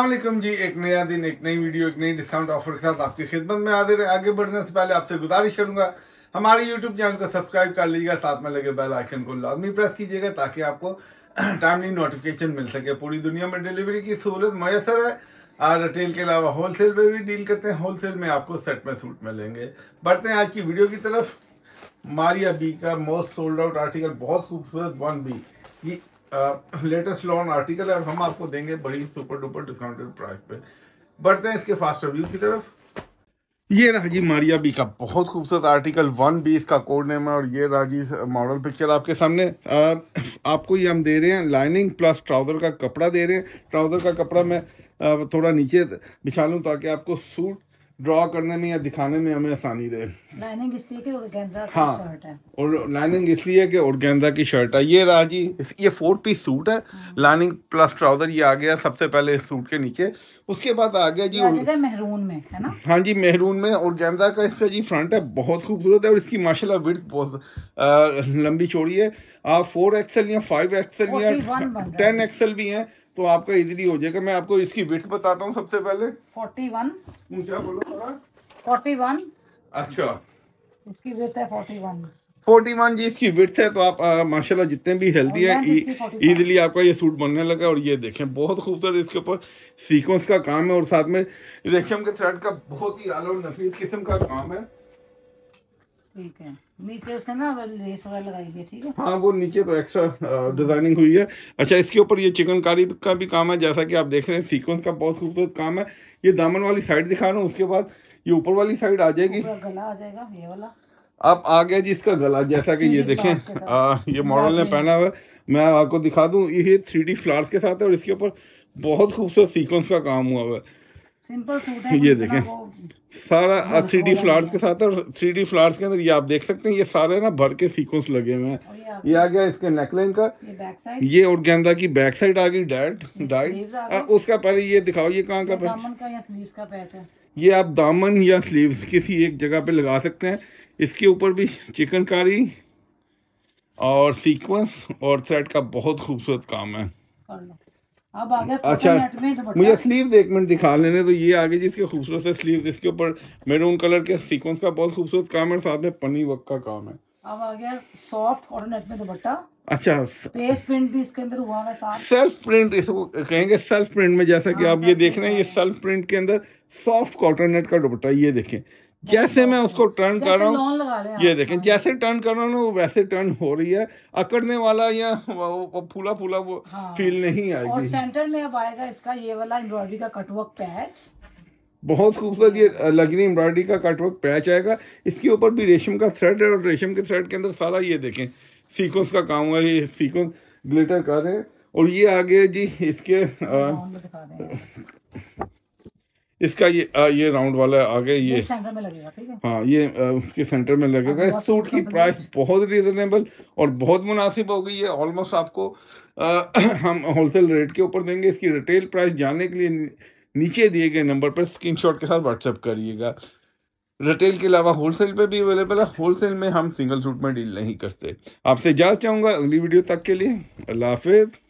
असलम जी एक नया दिन एक नई वीडियो एक नई डिस्काउंट ऑफर के साथ आपकी खिदमत में आदर आगे बढ़ने से पहले आपसे गुजारिश करूंगा हमारे यूट्यूब चैनल को सब्सक्राइब कर लीजिएगा साथ में लगे बेल आइकन को लाजमी प्रेस कीजिएगा ताकि आपको टाइमली नोटिफिकेशन मिल सके पूरी दुनिया में डिलीवरी की सहूलत मैसर है और रिटेल के अलावा होलसेल पर भी डील करते हैं होलसेल में आपको सेट में सूट मिलेंगे बढ़ते हैं आज की वीडियो की तरफ मारिया बी का मोस्ट सोल्ड आउट आर्टिकल बहुत खूबसूरत वन बी ये लेटेस्ट लॉन आर्टिकल है और हम आपको देंगे बड़ी सुपर डुपर डिस्काउंटेड प्राइस पे बढ़ते हैं इसके फास्ट रिव्यू की तरफ ये रहा जी मारिया बी का बहुत खूबसूरत आर्टिकल वन बी इसका कोड नेम है और ये रहा जी मॉडल पिक्चर आपके सामने आ, आपको ये हम दे रहे हैं लाइनिंग प्लस ट्राउज़र का कपड़ा दे रहे हैं ट्राउज़र का कपड़ा मैं थोड़ा नीचे बिछा लूँ ताकि आपको सूट ड्रॉ करने में या दिखाने में हमें आसानी रहे लाइनिंग इसलिए हाँ और लाइनिंग इसलिए कि ऑर्गेन्जा की शर्ट हाँ। है ये रहा जी ये फोर पीस सूट है लाइनिंग प्लस ट्राउजर ये आ गया सबसे पहले सूट के नीचे उसके बाद आ गया जी और... मेहरून में है ना हाँ जी मेहरून में ऑर्गेन्जा का इसका जी फ्रंट है बहुत खूबसूरत है और इसकी माशाल्लाह विर्थ बहुत लंबी चौड़ी है आप फोर एक्सएल या फाइव एक्सएल या टेन एक्सएल भी हैं तो आपका इजीली हो जाएगा मैं आपको इसकी विथ बताता हूँ सबसे पहले फोर्टी वन ऊंचा बोलो फोर्टी वन अच्छा इसकी विथ है फोर्टी वन फोर्टी वन जी इसकी विथ है तो आप माशाल्लाह जितने भी हेल्दी है ईजिली आपका ये सूट बनने लगा और ये देखें बहुत खूबसूरत इसके ऊपर सीक्वेंस का काम है और साथ में रेशम के थ्रेड का बहुत ही आलो नफीस किस्म का काम है ठीक है नीचे उसने ना लेस है ठीक हाँ वो नीचे तो एक्स्ट्रा डिजाइनिंग uh, हुई है अच्छा इसके ऊपर ये चिकनकारी का भी काम है जैसा की आप देख रहे हैं सीक्वेंस का बहुत खूबसूरत काम है ये दामन वाली साइड दिखा रहा हूँ उसके बाद ये ऊपर वाली साइड आ जाएगी गला आ जाएगा ये वाला आ गया जी इसका गला जैसा कि ये देखें आ, ये मॉडल ने पहना हुआ मैं आपको दिखा दूँ ये थ्री डी फ्लावर्स के साथ है और इसके ऊपर बहुत खूबसूरत सीक्वेंस का काम हुआ हुआ है सिंपल सूट है ये देखें सारा थ्री डी फ्लावर्स के साथ और थ्री डी फ्लावर्स के अंदर ये आप देख सकते हैं ये सारे ना भर के सीक्वेंस लगे हुए हैं ये आ गया इसके नेकलाइन का ये और गेंदा की बैक साइड आ गई डायरेक्ट डाइट उसका पहले ये दिखाओ ये कहाँ का पैसा ये आप दामन या स्लीव्स किसी एक जगह पे लगा सकते हैं इसके ऊपर भी चिकनकारी और सीक्वेंस और थ्रेड का बहुत खूबसूरत काम है अब आ गया अच्छा में तो मुझे स्लीव एक मिनट दिखा लेने तो ये आगे गई खूबसूरत है स्लीव जिसके ऊपर मेरून कलर के सीक्वेंस का बहुत खूबसूरत काम है साथ में पनी वर्क का काम है अब आ गया सॉफ्ट कॉटन नेट में दुपट्टा तो अच्छा फेस प्रिंट भी इसके अंदर हुआ है साथ सेल्फ प्रिंट इसको कहेंगे सेल्फ प्रिंट में जैसा कि हाँ, आप ये देख रहे हैं ये सेल्फ प्रिंट के अंदर सॉफ्ट कॉटन नेट का दुपट्टा ये देखें जैसे मैं उसको टर्न कर रहा हूँ ये देखें हाँ। जैसे टर्न कर रहा हूँ ना वो वैसे टर्न हो रही है अकड़ने वाला या वो, वो फूला फूला वो हाँ। फील नहीं आएगी और सेंटर में अब आएगा इसका ये वाला एम्ब्रॉयडरी का कटवर्क पैच बहुत खूबसूरत ये लगनी एम्ब्रॉयडरी का कटवर्क पैच आएगा इसके ऊपर भी रेशम का थ्रेड है और रेशम के थ्रेड के अंदर सारा ये देखें सीक्वेंस का काम हुआ ये सीक्वेंस ग्लिटर कर रहे हैं और ये आगे जी इसके इसका ये आ, ये राउंड वाला आगे ये हाँ ये उसके सेंटर में लगेगा इस सूट की प्राइस बहुत रीजनेबल और बहुत मुनासिब होगी ये ऑलमोस्ट आपको आ, हम होलसेल रेट के ऊपर देंगे इसकी रिटेल प्राइस जानने के लिए नीचे दिए गए नंबर पर स्क्रीनशॉट के साथ व्हाट्सअप करिएगा रिटेल के अलावा होलसेल पे भी अवेलेबल है होलसेल में हम सिंगल सूट में डील नहीं करते आपसे जा चाहूँगा अगली वीडियो तक के लिए अल्लाह हाफिज़